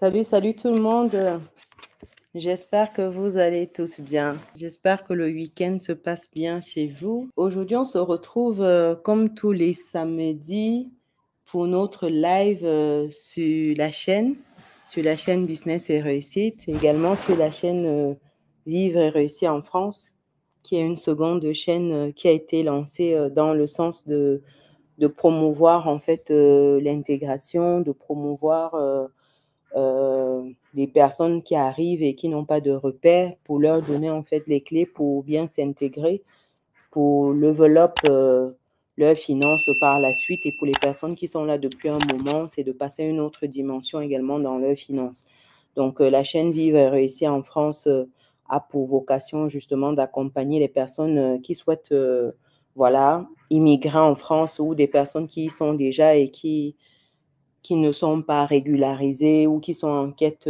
Salut, salut tout le monde. J'espère que vous allez tous bien. J'espère que le week-end se passe bien chez vous. Aujourd'hui, on se retrouve euh, comme tous les samedis pour notre live euh, sur la chaîne, sur la chaîne Business et Réussite, également sur la chaîne euh, Vivre et Réussir en France, qui est une seconde chaîne qui a été lancée dans le sens de, de promouvoir en fait l'intégration, de promouvoir euh, des les personnes qui arrivent et qui n'ont pas de repères pour leur donner en fait les clés pour bien s'intégrer, pour développer euh, leurs finances par la suite et pour les personnes qui sont là depuis un moment, c'est de passer une autre dimension également dans leurs finances. Donc euh, la chaîne Vivre et Réussir en France a pour vocation justement d'accompagner les personnes qui souhaitent voilà, immigrer en France ou des personnes qui y sont déjà et qui qui ne sont pas régularisés ou qui sont en quête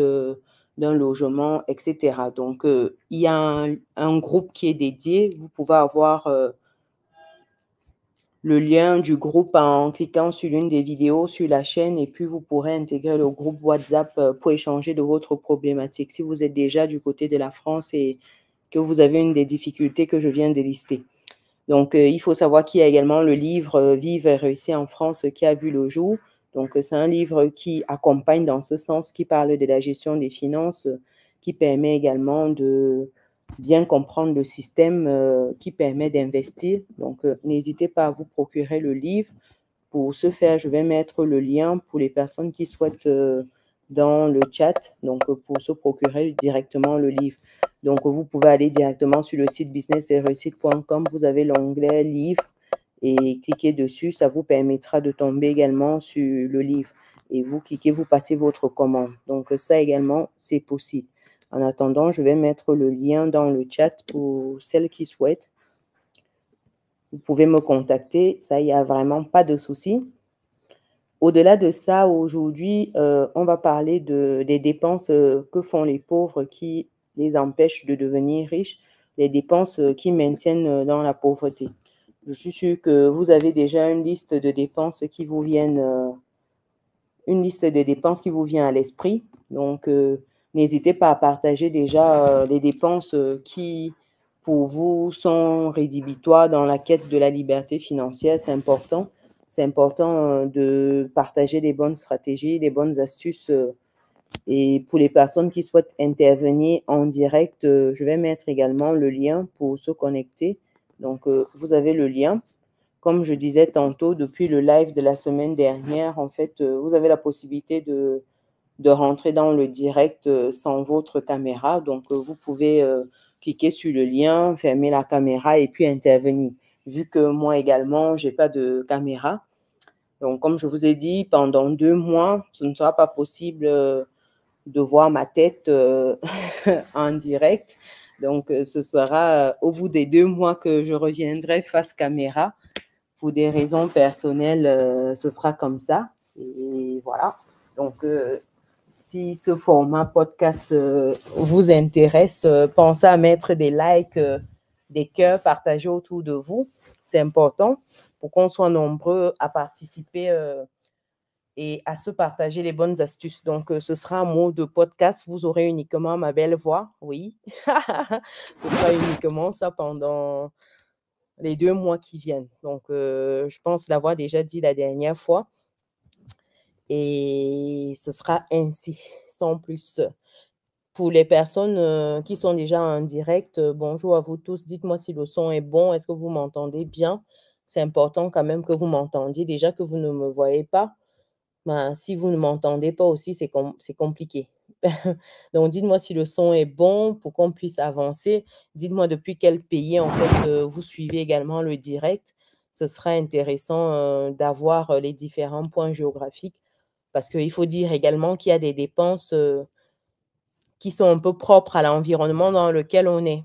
d'un logement, etc. Donc, il y a un, groupe qui est dédié. Vous pouvez avoir le lien du groupe en cliquant sur l'une des vidéos sur la chaîne et puis vous pourrez intégrer le groupe WhatsApp pour échanger de votre problématique si vous êtes déjà du côté de la France et que vous avez une des difficultés que je viens de lister. Donc, il faut savoir qu'il y a également le livre Vivre et réussir en France qui a vu le jour. Donc, euh, c'est un livre qui accompagne dans ce sens, qui parle de la gestion des finances, euh, qui permet également de bien comprendre le système euh, qui permet d'investir. Donc, n'hésitez pas à vous procurer le livre. Pour ce faire, je vais mettre le lien pour les personnes qui souhaitent dans le chat, donc pour se procurer directement le livre. Donc, vous pouvez aller directement sur le site businessreussite.com. Vous avez l'onglet livre et cliquez dessus. Ça vous permettra de tomber également sur le livre. Et vous cliquez, vous passez votre commande. Donc ça également, c'est possible. En attendant, je vais mettre le lien dans le chat pour celles qui souhaitent. Vous pouvez me contacter, ça, il n'y a vraiment pas de souci. Au-delà de ça, aujourd'hui, euh, on va parler de, des dépenses euh, que font les pauvres qui les empêchent de devenir riches, les dépenses euh, qui maintiennent dans la pauvreté. Je suis sûr que vous avez déjà une liste de dépenses qui vous viennent, euh, une liste de dépenses qui vous vient à l'esprit. Donc, euh, n'hésitez pas à partager déjà euh, les dépenses qui, pour vous, sont rédhibitoires dans la quête de la liberté financière. C'est important. C'est important de partager les bonnes stratégies, les bonnes astuces. Et pour les personnes qui souhaitent intervenir en direct, je vais mettre également le lien pour se connecter donc, euh, vous avez le lien. Comme je disais tantôt, depuis le live de la semaine dernière, en fait, euh, vous avez la possibilité de, rentrer dans le direct euh, sans votre caméra. Donc, vous pouvez cliquer sur le lien, fermer la caméra et puis intervenir. Vu que moi également, je n'ai pas de caméra. Donc, comme je vous ai dit, pendant deux mois, ce ne sera pas possible de voir ma tête en direct. Donc, euh, ce sera euh, au bout des deux mois que je reviendrai face caméra. Pour des raisons personnelles, euh, ce sera comme ça. Et voilà. Donc, si ce format podcast vous intéresse, pensez à mettre des likes, des cœurs partagés autour de vous. C'est important pour qu'on soit nombreux à participer et à se partager les bonnes astuces. Donc, euh, ce sera un mot de podcast. Vous aurez uniquement ma belle voix, oui. ce sera uniquement ça pendant les deux mois qui viennent. Donc, euh, je pense l'avoir déjà dit la dernière fois. Et ce sera ainsi, sans plus. Pour les personnes euh, qui sont déjà en direct, bonjour à vous tous. Dites-moi si le son est bon. Est-ce que vous m'entendez bien? C'est important quand même que vous m'entendiez. Déjà que vous ne me voyez pas, ben, si vous ne m'entendez pas aussi, c'est compliqué. Donc, dites-moi si le son est bon pour qu'on puisse avancer. Dites-moi depuis quel pays, en fait, euh, vous suivez également le direct. Ce serait intéressant euh, d'avoir euh, les différents points géographiques parce qu'il faut dire également qu'il y a des dépenses qui sont un peu propres à l'environnement dans lequel on est.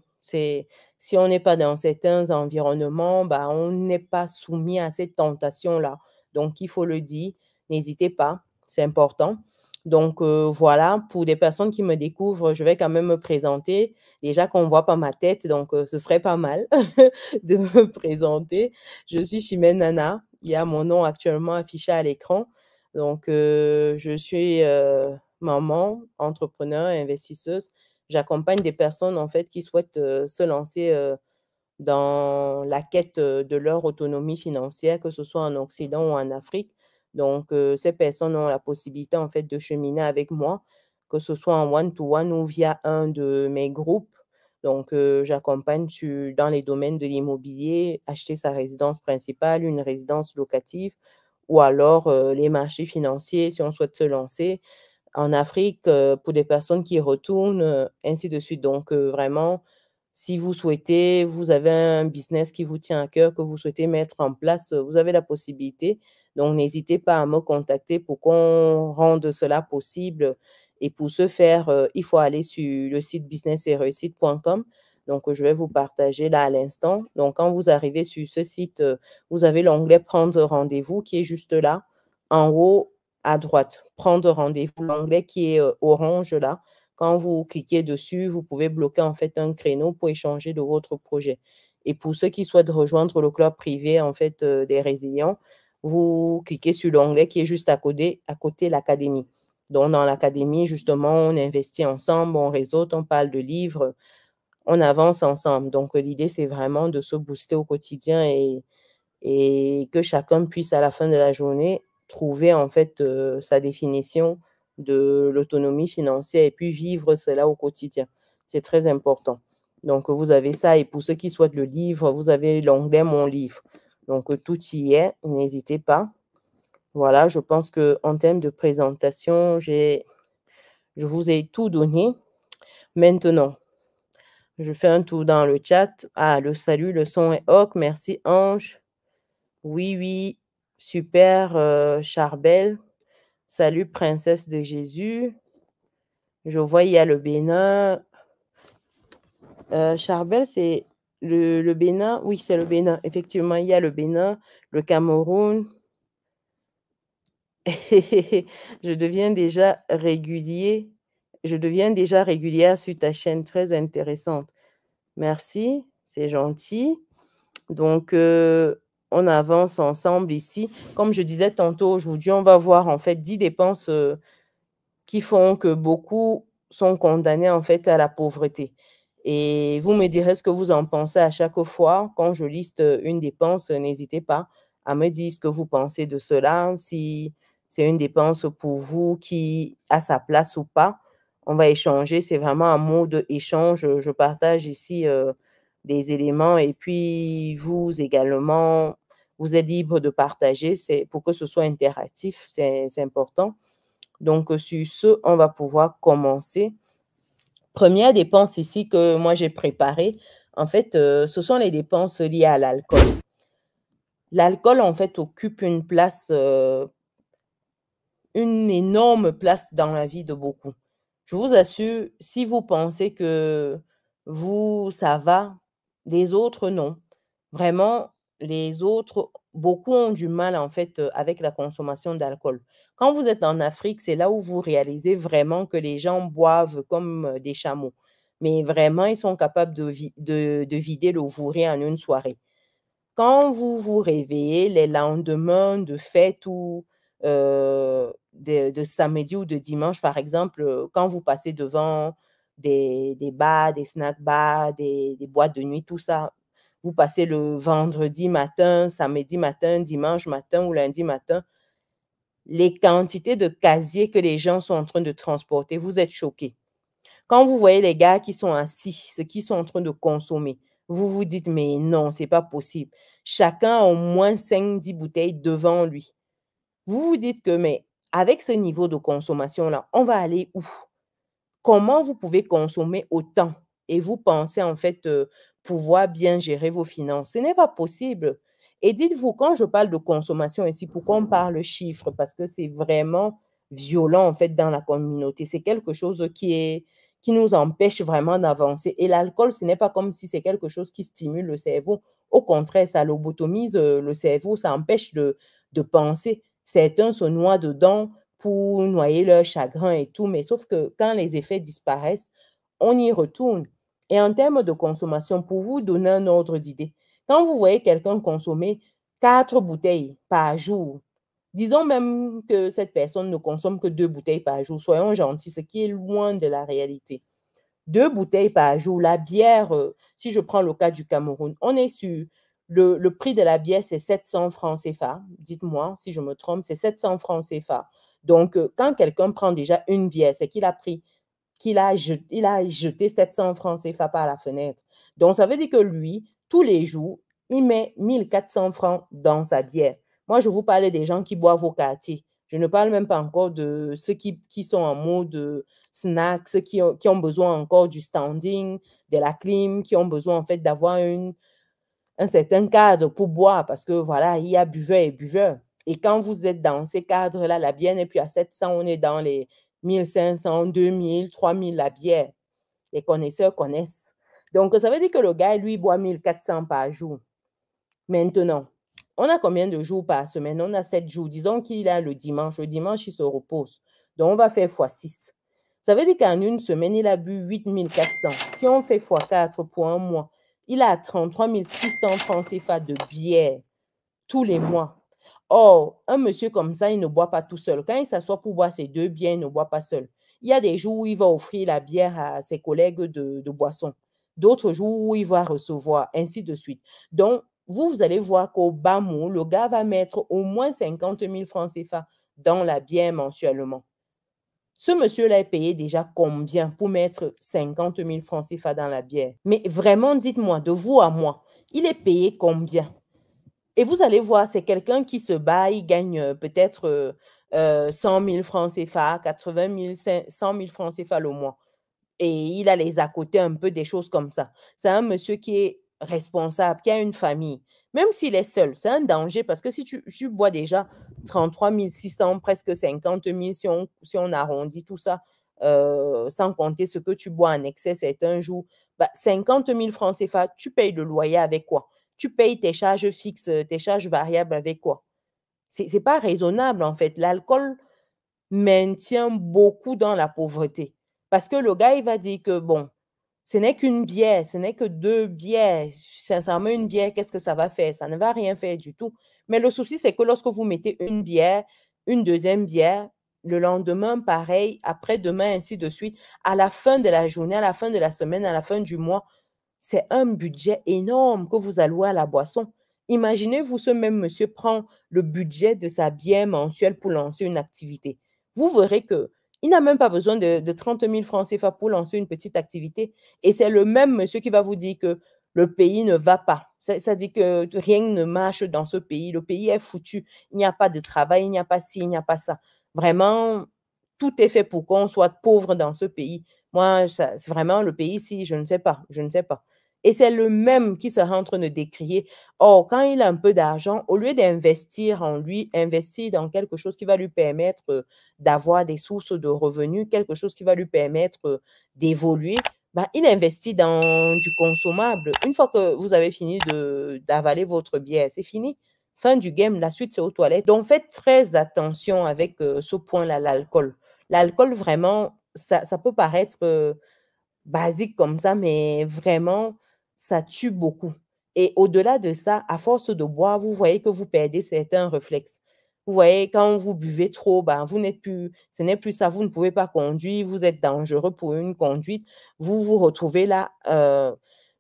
si on n'est pas dans certains environnements, ben, on n'est pas soumis à cette tentation-là. Donc, il faut le dire n'hésitez pas, c'est important. Donc euh, voilà, pour des personnes qui me découvrent, je vais quand même me présenter. Déjà qu'on ne voit pas ma tête, donc euh, ce serait pas mal de me présenter. Je suis Chimène Nana. Il y a mon nom actuellement affiché à l'écran. Donc euh, je suis maman, entrepreneur, investisseuse. J'accompagne des personnes en fait qui souhaitent se lancer dans la quête de leur autonomie financière, que ce soit en Occident ou en Afrique. Donc, euh, ces personnes ont la possibilité, en fait, de cheminer avec moi, que ce soit en one-to-one ou via un de mes groupes. Donc, euh, j'accompagne dans les domaines de l'immobilier, acheter sa résidence principale, une résidence locative, ou alors euh, les marchés financiers si on souhaite se lancer en Afrique pour des personnes qui retournent, ainsi de suite. Donc, vraiment, si vous souhaitez, vous avez un business qui vous tient à cœur, que vous souhaitez mettre en place, euh, vous avez la possibilité. Donc, n'hésitez pas à me contacter pour qu'on rende cela possible. Et pour ce faire, euh, il faut aller sur le site businessereussite.com. Donc, je vais vous partager là à l'instant. Donc, quand vous arrivez sur ce site, euh, vous avez l'onglet Prendre rendez-vous qui est juste là, en haut à droite. Prendre rendez-vous, l'onglet qui est orange là, quand vous cliquez dessus, vous pouvez bloquer en fait un créneau pour échanger de votre projet. Et pour ceux qui souhaitent rejoindre le club privé en fait euh, des résilients, vous cliquez sur l'onglet qui est juste à côté, à côté l'académie. Donc dans l'académie justement, on investit ensemble, on réseaute, on parle de livres, on avance ensemble. Donc l'idée c'est vraiment de se booster au quotidien et, que chacun puisse à la fin de la journée trouver en fait euh, sa définition de l'autonomie financière et puis vivre cela au quotidien. C'est très important. Donc, vous avez ça. Et pour ceux qui souhaitent le livre, vous avez l'onglet Mon livre. Donc, tout y est. N'hésitez pas. Voilà, je pense qu'en termes de présentation, je vous ai tout donné. Maintenant, je fais un tour dans le chat. Ah, le salut, le son est ok, Merci, Ange. Oui, oui. Super, euh, Charbel. Salut, princesse de Jésus. Je vois, il y a le Bénin. Euh, Charbel, c'est le, Bénin. Oui, c'est le Bénin. Effectivement, il y a le Bénin, le Cameroun. je deviens déjà régulier. Je deviens déjà régulière sur ta chaîne, très intéressante. Merci, c'est gentil. Donc, euh, on avance ensemble ici. Comme je disais tantôt, aujourd'hui, on va voir en fait 10 dépenses euh, qui font que beaucoup sont condamnés en fait à la pauvreté. Et vous me direz ce que vous en pensez à chaque fois quand je liste une dépense. N'hésitez pas à me dire ce que vous pensez de cela, si c'est une dépense pour vous qui a sa place ou pas. On va échanger. C'est vraiment un mode d'échange. Je partage ici euh, des éléments et puis vous également, vous êtes libre de partager. C'est pour que ce soit interactif, c'est important. Donc, euh, sur ce, on va pouvoir commencer. Première dépense ici que moi j'ai préparée, en fait, euh, ce sont les dépenses liées à l'alcool. L'alcool, en fait, occupe une place, euh, une énorme place dans la vie de beaucoup. Je vous assure, si vous pensez que vous, ça va, les autres, non. Vraiment, les autres, beaucoup ont du mal en fait avec la consommation d'alcool. Quand vous êtes en Afrique, c'est là où vous réalisez vraiment que les gens boivent comme des chameaux. Mais vraiment, ils sont capables de, vider le fourré en une soirée. Quand vous vous réveillez les lendemains de fête ou de, samedi ou de dimanche, par exemple, quand vous passez devant des, bars, des snack bars, des boîtes de nuit, tout ça, vous passez le vendredi matin, samedi matin, dimanche matin ou lundi matin, les quantités de casiers que les gens sont en train de transporter, vous êtes choqués. Quand vous voyez les gars qui sont assis, ceux qui sont en train de consommer, vous vous dites, mais non, c'est pas possible. Chacun a au moins 5-10 bouteilles devant lui. Vous vous dites que, mais avec ce niveau de consommation-là, on va aller où? Comment vous pouvez consommer autant? Et vous pensez en fait euh, pouvoir bien gérer vos finances. Ce n'est pas possible. Et dites-vous, quand je parle de consommation ici, pourquoi on parle chiffres Parce que c'est vraiment violent, en fait, dans la communauté. C'est quelque chose qui, est, qui nous empêche vraiment d'avancer. Et l'alcool, ce n'est pas comme si c'est quelque chose qui stimule le cerveau. Au contraire, ça lobotomise euh, le cerveau, ça empêche de, de penser. Certains se noient dedans pour noyer leur chagrin et tout, mais sauf que quand les effets disparaissent, on y retourne. Et en termes de consommation, pour vous donner un ordre d'idée, quand vous voyez quelqu'un consommer quatre bouteilles par jour, disons même que cette personne ne consomme que deux bouteilles par jour, soyons gentils, ce qui est loin de la réalité. Deux bouteilles par jour, la bière, euh, si je prends le cas du Cameroun, on est sur le, prix de la bière, c'est 700 francs CFA. Dites-moi si je me trompe, c'est 700 francs CFA. Donc, euh, quand quelqu'un prend déjà une bière, c'est qu'il a pris qu'il a, il a jeté 700 francs CFA à la fenêtre. Donc, ça veut dire que lui, tous les jours, il met 1400 francs dans sa bière. Moi, je vous parlais des gens qui boivent au quartier. Je ne parle même pas encore de ceux qui, qui sont en mode euh, snack, ceux qui ont, besoin encore du standing, de la clim, qui ont besoin en fait d'avoir un certain cadre pour boire parce que voilà, il y a buveur et buveur. Et quand vous êtes dans ces cadres-là, la bière et puis à 700, on est dans les 1500, 2000, 3000 la bière. Les connaisseurs connaissent. Donc, ça veut dire que le gars, lui, boit 1400 par jour. Maintenant, on a combien de jours par semaine On a 7 jours. Disons qu'il a le dimanche. Le dimanche, il se repose. Donc, on va faire x 6. Ça veut dire qu'en une semaine, il a bu 8400. Si on fait x 4 pour un mois, il a 33 600 francs CFA de bière tous les mois. Or, un monsieur comme ça, il ne boit pas tout seul. Quand il s'assoit pour boire ses deux biens, il ne boit pas seul. Il y a des jours où il va offrir la bière à ses collègues de, boisson, d'autres jours où il va recevoir, ainsi de suite. Donc, vous, vous allez voir qu'au bas mot, le gars va mettre au moins 50 000 francs CFA dans la bière mensuellement. Ce monsieur-là est payé déjà combien pour mettre 50 000 francs CFA dans la bière Mais vraiment, dites-moi, de vous à moi, il est payé combien et vous allez voir, c'est quelqu'un qui se bat, il gagne euh, peut-être 100 euh, 000 euh, francs CFA, 80 000, 100 000 francs CFA le mois. Et il a les à côté un peu des choses comme ça. C'est un monsieur qui est responsable, qui a une famille. Même s'il est seul, c'est un danger parce que si tu, bois déjà 33 600, presque 50 000, si on, arrondit tout ça, sans compter ce que tu bois en excès, c'est un jour, 50 000 francs CFA, tu payes le loyer avec quoi tu payes tes charges fixes, euh, tes charges variables avec quoi C'est n'est pas raisonnable en fait. L'alcool maintient beaucoup dans la pauvreté parce que le gars, il va dire que bon, ce n'est qu'une bière, ce n'est que deux bières. Sincèrement, une bière, qu'est-ce que ça va faire Ça ne va rien faire du tout. Mais le souci, c'est que lorsque vous mettez une bière, une deuxième bière, le lendemain, pareil, après-demain, ainsi de suite, à la fin de la journée, à la fin de la semaine, à la fin du mois, c'est un budget énorme que vous allouez à la boisson. Imaginez-vous, ce même monsieur prend le budget de sa bière mensuelle pour lancer une activité. Vous verrez que il n'a même pas besoin de, 30 000 francs CFA pour lancer une petite activité. Et c'est le même monsieur qui va vous dire que le pays ne va pas. Ça, ça, dit que rien ne marche dans ce pays. Le pays est foutu. Il n'y a pas de travail, il n'y a pas ci, il n'y a pas ça. Vraiment, tout est fait pour qu'on soit pauvre dans ce pays. Moi, c'est vraiment le pays, si je ne sais pas, je ne sais pas. Et c'est le même qui sera en train de décrier. Or, quand il a un peu d'argent, au lieu d'investir en lui, investir dans quelque chose qui va lui permettre euh, d'avoir des sources de revenus, quelque chose qui va lui permettre euh, d'évoluer, bah, il investit dans du consommable. Une fois que vous avez fini d'avaler votre bière, c'est fini. Fin du game, la suite c'est aux toilettes. Donc faites très attention avec euh, ce point-là, l'alcool. L'alcool, vraiment, ça, ça, peut paraître basique comme ça, mais vraiment, ça tue beaucoup. Et au-delà de ça, à force de boire, vous voyez que vous perdez certains réflexes. Vous voyez, quand vous buvez trop, ben, vous n'êtes plus, ce n'est plus ça, vous ne pouvez pas conduire, vous êtes dangereux pour une conduite, vous vous retrouvez là. Euh,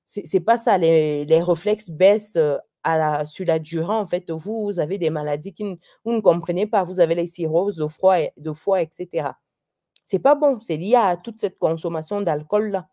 ce n'est pas ça, les, réflexes baissent euh, sur la durée, en fait, vous, avez des maladies que vous ne comprenez pas, vous avez les cirrhoses de, de foie, etc. Ce n'est pas bon, c'est lié à toute cette consommation d'alcool-là.